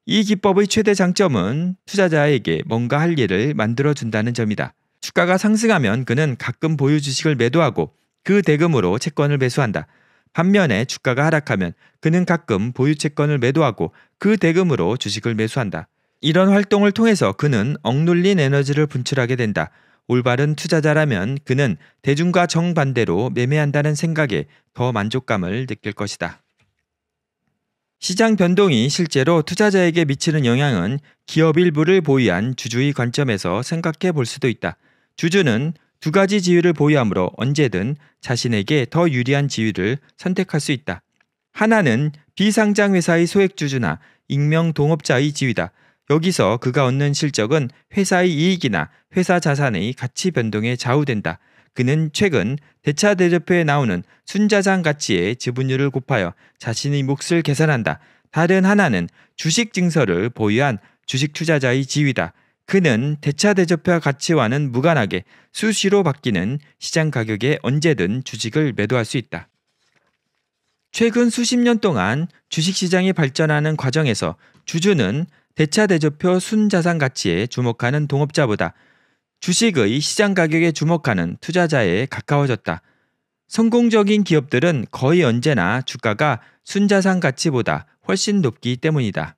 이 기법의 최대 장점은 투자자에게 뭔가 할 일을 만들어준다는 점이다. 주가가 상승하면 그는 가끔 보유 주식을 매도하고 그 대금으로 채권을 매수한다. 반면에 주가가 하락하면 그는 가끔 보유채권을 매도하고 그 대금으로 주식을 매수한다. 이런 활동을 통해서 그는 억눌린 에너지를 분출하게 된다. 올바른 투자자라면 그는 대중과 정반대로 매매한다는 생각에 더 만족감을 느낄 것이다. 시장 변동이 실제로 투자자에게 미치는 영향은 기업 일부를 보유한 주주의 관점에서 생각해 볼 수도 있다. 주주는 두 가지 지위를 보유함으로 언제든 자신에게 더 유리한 지위를 선택할 수 있다. 하나는 비상장 회사의 소액주주나 익명 동업자의 지위다. 여기서 그가 얻는 실적은 회사의 이익이나 회사 자산의 가치 변동에 좌우된다. 그는 최근 대차 대조표에 나오는 순자산 가치의 지분율을 곱하여 자신의 몫을 계산한다. 다른 하나는 주식 증서를 보유한 주식 투자자의 지위다. 그는 대차 대조표 가치와는 무관하게 수시로 바뀌는 시장 가격에 언제든 주식을 매도할 수 있다. 최근 수십 년 동안 주식시장이 발전하는 과정에서 주주는 대차 대조표 순자산 가치에 주목하는 동업자보다 주식의 시장 가격에 주목하는 투자자에 가까워졌다. 성공적인 기업들은 거의 언제나 주가가 순자산 가치보다 훨씬 높기 때문이다.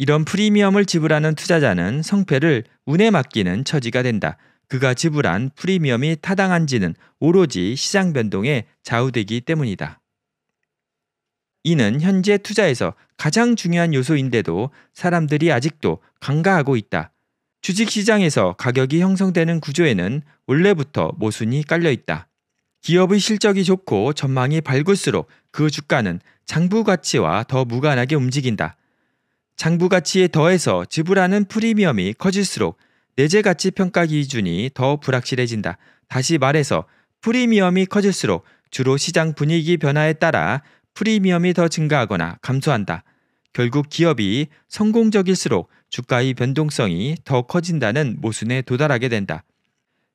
이런 프리미엄을 지불하는 투자자는 성패를 운에 맡기는 처지가 된다. 그가 지불한 프리미엄이 타당한지는 오로지 시장 변동에 좌우되기 때문이다. 이는 현재 투자에서 가장 중요한 요소인데도 사람들이 아직도 간과하고 있다. 주식시장에서 가격이 형성되는 구조에는 원래부터 모순이 깔려 있다. 기업의 실적이 좋고 전망이 밝을수록 그 주가는 장부 가치와 더 무관하게 움직인다. 장부 가치에 더해서 지불하는 프리미엄이 커질수록 내재 가치 평가 기준이 더 불확실해진다. 다시 말해서 프리미엄이 커질수록 주로 시장 분위기 변화에 따라 프리미엄이 더 증가하거나 감소한다. 결국 기업이 성공적일수록 주가의 변동성이 더 커진다는 모순에 도달하게 된다.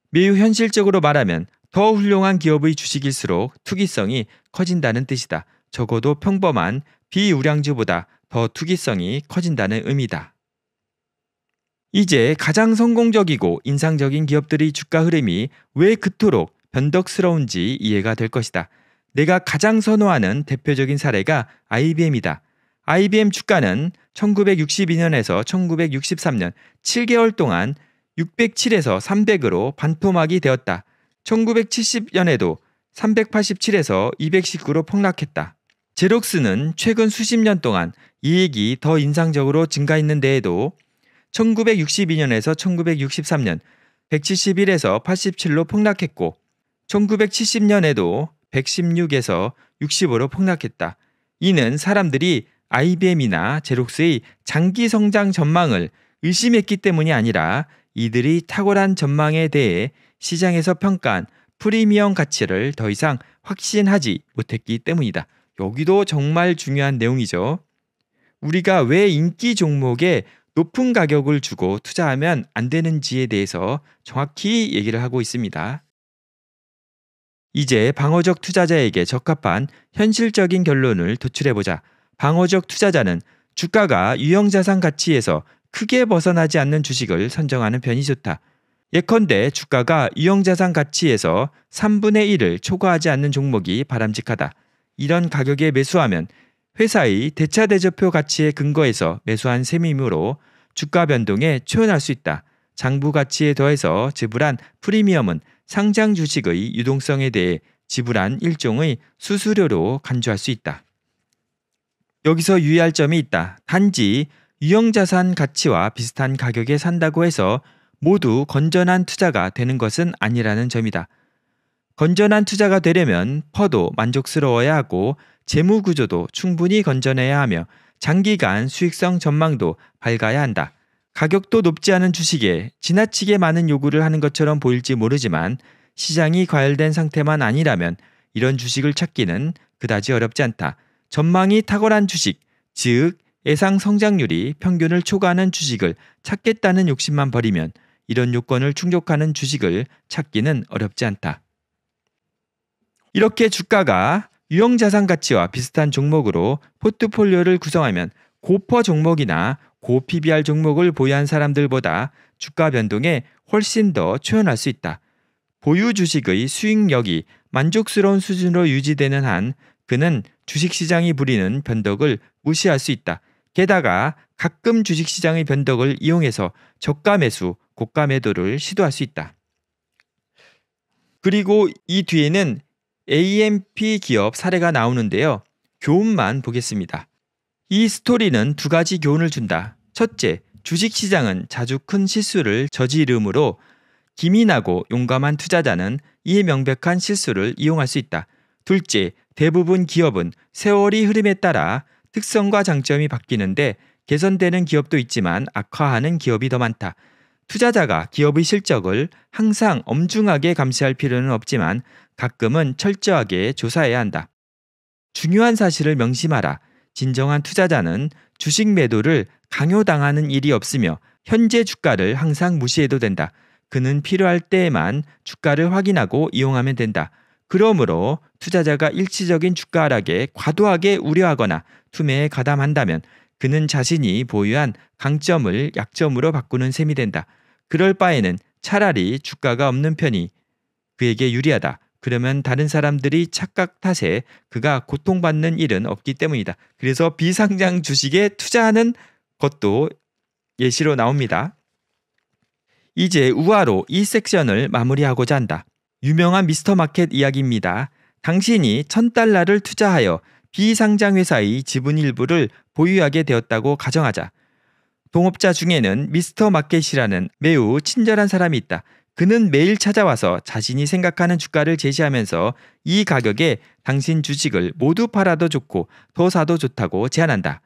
매우 현실적으로 말하면 더 훌륭한 기업의 주식일수록 투기성이 커진다는 뜻이다. 적어도 평범한 비우량주보다 더 투기성이 커진다는 의미다. 이제 가장 성공적이고 인상적인 기업들의 주가 흐름이 왜 그토록 변덕스러운지 이해가 될 것이다. 내가 가장 선호하는 대표적인 사례가 IBM이다. IBM 주가는 1962년에서 1963년 7개월 동안 607에서 300으로 반토막이 되었다. 1970년에도 387에서 219로 폭락했다. 제록스는 최근 수십 년 동안 이익이 더 인상적으로 증가했는 데에도 1962년에서 1963년 171에서 87로 폭락했고 1970년에도 116에서 65로 폭락했다. 이는 사람들이 IBM이나 제록스의 장기 성장 전망을 의심했기 때문이 아니라 이들이 탁월한 전망에 대해 시장에서 평가한 프리미엄 가치를 더 이상 확신하지 못했기 때문이다. 여기도 정말 중요한 내용이죠. 우리가 왜 인기 종목에 높은 가격을 주고 투자하면 안 되는지에 대해서 정확히 얘기를 하고 있습니다. 이제 방어적 투자자에게 적합한 현실적인 결론을 도출해보자. 방어적 투자자는 주가가 유형자산 가치에서 크게 벗어나지 않는 주식을 선정하는 편이 좋다. 예컨대 주가가 유형자산 가치에서 3분의 1을 초과하지 않는 종목이 바람직하다. 이런 가격에 매수하면 회사의 대차 대조표 가치에 근거해서 매수한 셈이므로 주가 변동에 초연할 수 있다. 장부 가치에 더해서 지불한 프리미엄은 상장 주식의 유동성에 대해 지불한 일종의 수수료로 간주할 수 있다. 여기서 유의할 점이 있다. 단지 유형자산 가치와 비슷한 가격에 산다고 해서 모두 건전한 투자가 되는 것은 아니라는 점이다. 건전한 투자가 되려면 퍼도 만족스러워야 하고 재무 구조도 충분히 건전해야 하며 장기간 수익성 전망도 밝아야 한다. 가격도 높지 않은 주식에 지나치게 많은 요구를 하는 것처럼 보일지 모르지만 시장이 과열된 상태만 아니라면 이런 주식을 찾기는 그다지 어렵지 않다. 전망이 탁월한 주식, 즉 예상 성장률이 평균을 초과하는 주식을 찾겠다는 욕심만 버리면 이런 요건을 충족하는 주식을 찾기는 어렵지 않다. 이렇게 주가가 유형 자산 가치와 비슷한 종목으로 포트폴리오를 구성하면 고퍼 종목이나 고 PBR 종목을 보유한 사람들보다 주가 변동에 훨씬 더 초연할 수 있다. 보유 주식의 수익력이 만족스러운 수준으로 유지되는 한 그는 주식시장이 부리는 변덕을 무시할 수 있다. 게다가 가끔 주식시장의 변덕을 이용해서 저가 매수, 고가 매도를 시도할 수 있다. 그리고 이 뒤에는 AMP 기업 사례가 나오는데요. 교훈만 보겠습니다. 이 스토리는 두 가지 교훈을 준다. 첫째, 주식시장은 자주 큰 실수를 저지르므로 기민하고 용감한 투자자는 이 명백한 실수를 이용할 수 있다. 둘째, 대부분 기업은 세월이 흐름에 따라 특성과 장점이 바뀌는데 개선되는 기업도 있지만 악화하는 기업이 더 많다. 투자자가 기업의 실적을 항상 엄중하게 감시할 필요는 없지만 가끔은 철저하게 조사해야 한다. 중요한 사실을 명심하라. 진정한 투자자는 주식 매도를 강요당하는 일이 없으며 현재 주가를 항상 무시해도 된다. 그는 필요할 때에만 주가를 확인하고 이용하면 된다. 그러므로 투자자가 일시적인 주가 하락에 과도하게 우려하거나 투매에 가담한다면 그는 자신이 보유한 강점을 약점으로 바꾸는 셈이 된다. 그럴 바에는 차라리 주가가 없는 편이 그에게 유리하다. 그러면 다른 사람들이 착각 탓에 그가 고통받는 일은 없기 때문이다. 그래서 비상장 주식에 투자하는 것도 예시로 나옵니다. 이제 우화로 이 섹션을 마무리하고자 한다. 유명한 미스터 마켓 이야기입니다. 당신이 천달러를 투자하여 비상장 회사의 지분 일부를 보유하게 되었다고 가정하자. 동업자 중에는 미스터 마켓이라는 매우 친절한 사람이 있다. 그는 매일 찾아와서 자신이 생각하는 주가를 제시하면서 이 가격에 당신 주식을 모두 팔아도 좋고 더 사도 좋다고 제안한다.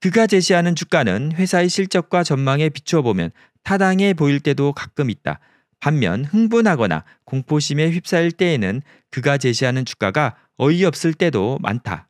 그가 제시하는 주가는 회사의 실적과 전망에 비추어 보면 타당해 보일 때도 가끔 있다. 반면 흥분하거나 공포심에 휩싸일 때에는 그가 제시하는 주가가 어이없을 때도 많다.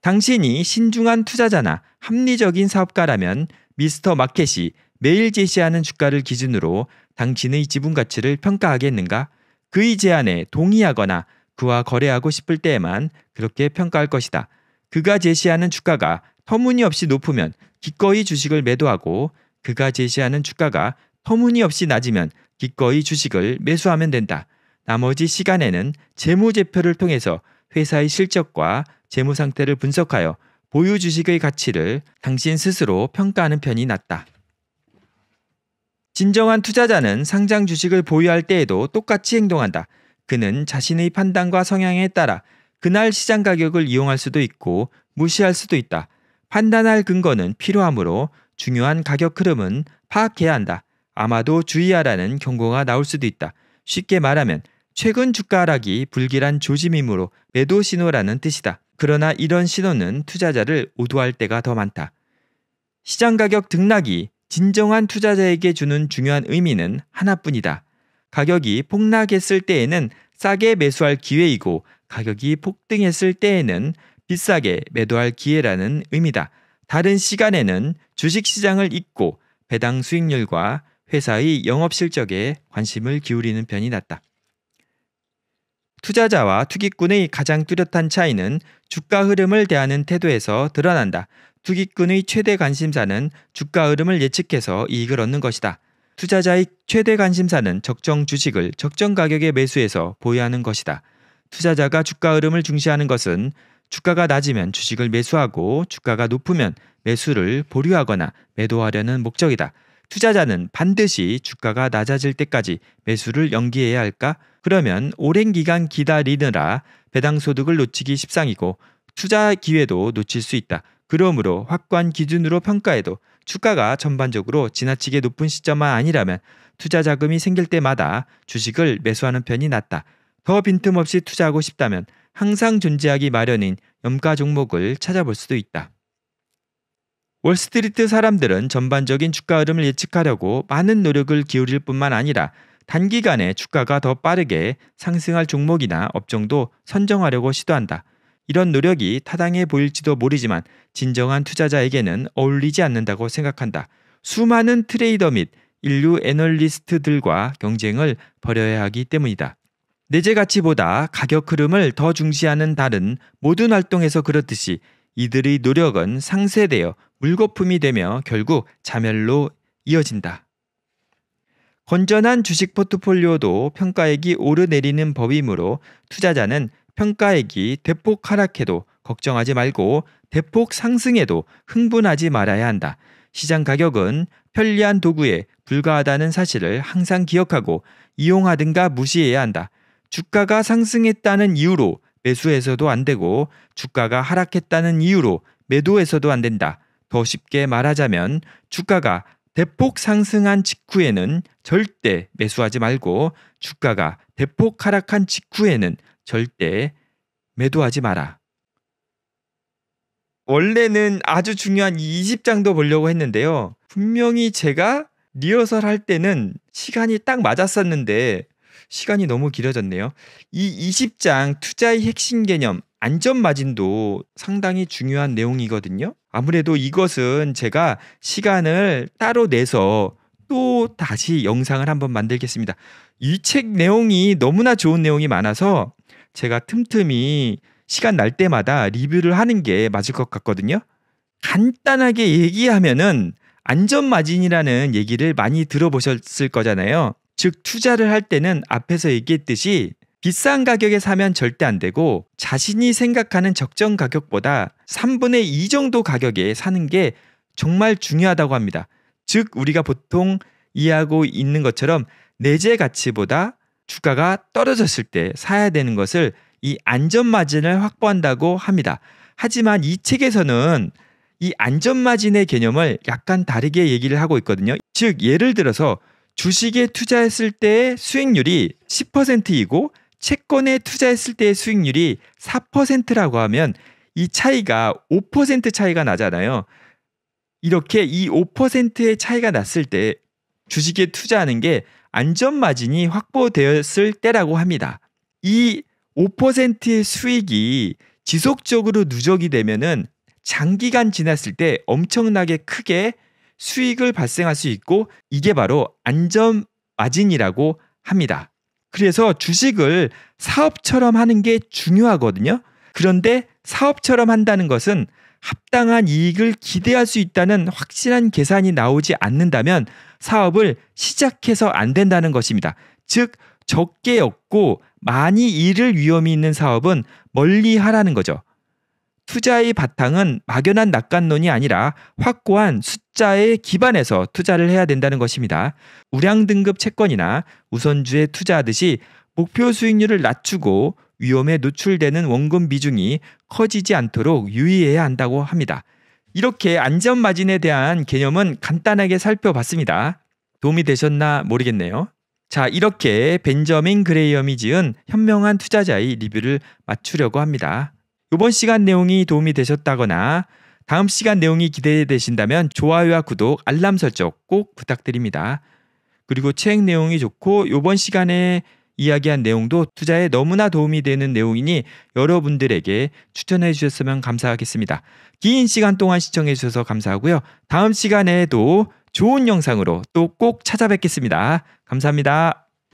당신이 신중한 투자자나 합리적인 사업가라면 미스터 마켓이 매일 제시하는 주가를 기준으로 당신의 지분 가치를 평가하겠는가? 그의 제안에 동의하거나 그와 거래하고 싶을 때에만 그렇게 평가할 것이다. 그가 제시하는 주가가 터무니없이 높으면 기꺼이 주식을 매도하고 그가 제시하는 주가가 터무니없이 낮으면 기꺼이 주식을 매수하면 된다. 나머지 시간에는 재무제표를 통해서 회사의 실적과 재무 상태를 분석하여 보유 주식의 가치를 당신 스스로 평가하는 편이 낫다. 진정한 투자자는 상장 주식을 보유할 때에도 똑같이 행동한다. 그는 자신의 판단과 성향에 따라 그날 시장 가격을 이용할 수도 있고 무시할 수도 있다. 판단할 근거는 필요하므로 중요한 가격 흐름은 파악해야 한다. 아마도 주의하라는 경고가 나올 수도 있다. 쉽게 말하면 최근 주가 하락이 불길한 조짐이므로 매도 신호라는 뜻이다. 그러나 이런 신호는 투자자를 오도할 때가 더 많다. 시장 가격 등락이 진정한 투자자에게 주는 중요한 의미는 하나뿐이다. 가격이 폭락했을 때에는 싸게 매수할 기회이고 가격이 폭등했을 때에는 비싸게 매도할 기회라는 의미다. 다른 시간에는 주식 시장을 잊고 배당 수익률과 회사의 영업 실적에 관심을 기울이는 편이 낫다. 투자자와 투기꾼의 가장 뚜렷한 차이는 주가 흐름을 대하는 태도에서 드러난다. 투기꾼의 최대 관심사는 주가 흐름을 예측해서 이익을 얻는 것이다. 투자자의 최대 관심사는 적정 주식을 적정 가격에 매수해서 보유하는 것이다. 투자자가 주가 흐름을 중시하는 것은 주가가 낮으면 주식을 매수하고 주가가 높으면 매수를 보류하거나 매도하려는 목적이다. 투자자는 반드시 주가가 낮아질 때까지 매수를 연기해야 할까? 그러면 오랜 기간 기다리느라 배당 소득을 놓치기 십상이고 투자 기회도 놓칠 수 있다. 그러므로 확고한 기준으로 평가해도 주가가 전반적으로 지나치게 높은 시점만 아니라면 투자 자금이 생길 때마다 주식을 매수하는 편이 낫다. 더 빈틈없이 투자하고 싶다면 항상 존재하기 마련인 염가 종목을 찾아볼 수도 있다. 월스트리트 사람들은 전반적인 주가 흐름을 예측하려고 많은 노력을 기울일 뿐만 아니라 단기간에 주가가 더 빠르게 상승할 종목이나 업종도 선정하려고 시도한다. 이런 노력이 타당해 보일지도 모르지만 진정한 투자자에게는 어울리지 않는다고 생각한다. 수많은 트레이더 및 인류 애널리스트들과 경쟁을 벌여야 하기 때문이다. 내재 가치보다 가격 흐름을 더 중시하는 다른 모든 활동에서 그렇듯이 이들의 노력은 상쇄되어 물거품이 되며 결국 자멸로 이어진다. 건전한 주식 포트폴리오도 평가액이 오르내리는 법이므로 투자자는 평가액이 대폭 하락해도 걱정하지 말고 대폭 상승해도 흥분하지 말아야 한다. 시장 가격은 편리한 도구에 불과하다는 사실을 항상 기억하고 이용하든가 무시해야 한다. 주가가 상승했다는 이유로 매수해서도 안 되고 주가가 하락했다는 이유로 매도해서도 안 된다. 더 쉽게 말하자면 주가가 대폭 상승한 직후에는 절대 매수하지 말고 주가가 대폭 하락한 직후에는 절대 매도하지 마라. 원래는 아주 중요한 20장도 보려고 했는데요. 분명히 제가 리허설 할 때는 시간이 딱 맞았었는데 시간이 너무 길어졌네요. 이 20장 투자의 핵심 개념 안전마진도 상당히 중요한 내용이거든요. 아무래도 이것은 제가 시간을 따로 내서 또 다시 영상을 한번 만들겠습니다. 이 책 내용이 너무나 좋은 내용이 많아서 제가 틈틈이 시간 날 때마다 리뷰를 하는 게 맞을 것 같거든요. 간단하게 얘기하면은 안전 마진이라는 얘기를 많이 들어보셨을 거잖아요. 즉 투자를 할 때는 앞에서 얘기했듯이 비싼 가격에 사면 절대 안 되고 자신이 생각하는 적정 가격보다 3분의 2 정도 가격에 사는 게 정말 중요하다고 합니다. 즉 우리가 보통 이해하고 있는 것처럼 내재 가치보다 주가가 떨어졌을 때 사야 되는 것을 이 안전 마진을 확보한다고 합니다. 하지만 이 책에서는 이 안전 마진의 개념을 약간 다르게 얘기를 하고 있거든요. 즉 예를 들어서 주식에 투자했을 때의 수익률이 10%이고 채권에 투자했을 때의 수익률이 4%라고 하면 이 차이가 5% 차이가 나잖아요. 이렇게 이 5%의 차이가 났을 때 주식에 투자하는 게 안전 마진이 확보되었을 때라고 합니다. 이 5%의 수익이 지속적으로 누적이 되면은 장기간 지났을 때 엄청나게 크게 수익을 발생할 수 있고 이게 바로 안전 마진이라고 합니다. 그래서 주식을 사업처럼 하는 게 중요하거든요. 그런데 사업처럼 한다는 것은 합당한 이익을 기대할 수 있다는 확실한 계산이 나오지 않는다면 사업을 시작해서 안 된다는 것입니다. 즉, 적게 얻고 많이 잃을 위험이 있는 사업은 멀리 하라는 거죠. 투자의 바탕은 막연한 낙관론이 아니라 확고한 숫자의기반에서 투자를 해야 된다는 것입니다. 우량 등급 채권이나 우선주에 투자하듯이 목표 수익률을 낮추고 위험에 노출되는 원금 비중이 커지지 않도록 유의해야 한다고 합니다. 이렇게 안전마진에 대한 개념은 간단하게 살펴봤습니다. 도움이 되셨나 모르겠네요. 자, 이렇게 벤저민 그레이엄이 지은 현명한 투자자의 리뷰를 맞추려고 합니다. 이번 시간 내용이 도움이 되셨다거나 다음 시간 내용이 기대되신다면 좋아요와 구독, 알람 설정 꼭 부탁드립니다. 그리고 책 내용이 좋고 이번 시간에 이야기한 내용도 투자에 너무나 도움이 되는 내용이니 여러분들에게 추천해 주셨으면 감사하겠습니다. 긴 시간 동안 시청해 주셔서 감사하고요. 다음 시간에도 좋은 영상으로 또 꼭 찾아뵙겠습니다. 감사합니다.